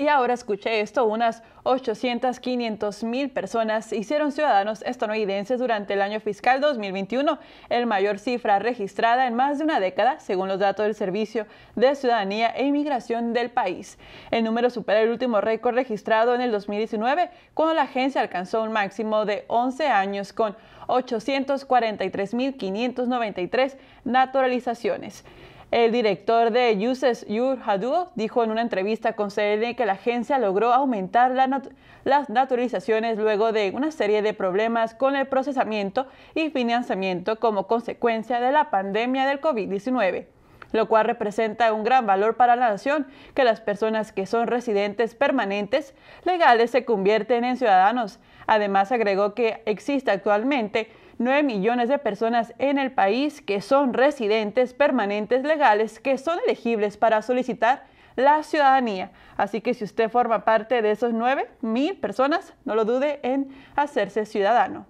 Y ahora escuché esto, unas 800, 500 mil personas hicieron ciudadanos estadounidenses durante el año fiscal 2021, el mayor cifra registrada en más de una década, según los datos del Servicio de Ciudadanía e Inmigración del país. El número supera el último récord registrado en el 2019, cuando la agencia alcanzó un máximo de 11 años con 843.593 naturalizaciones. El director de Uses Your Hadou dijo en una entrevista con CNN que la agencia logró aumentar las naturalizaciones luego de una serie de problemas con el procesamiento y financiamiento como consecuencia de la pandemia del COVID-19 lo cual representa un gran valor para la nación, que las personas que son residentes permanentes legales se convierten en ciudadanos. Además, agregó que existe actualmente 9 millones de personas en el país que son residentes permanentes legales que son elegibles para solicitar la ciudadanía. Así que si usted forma parte de esos 9 mil personas, no lo dude en hacerse ciudadano.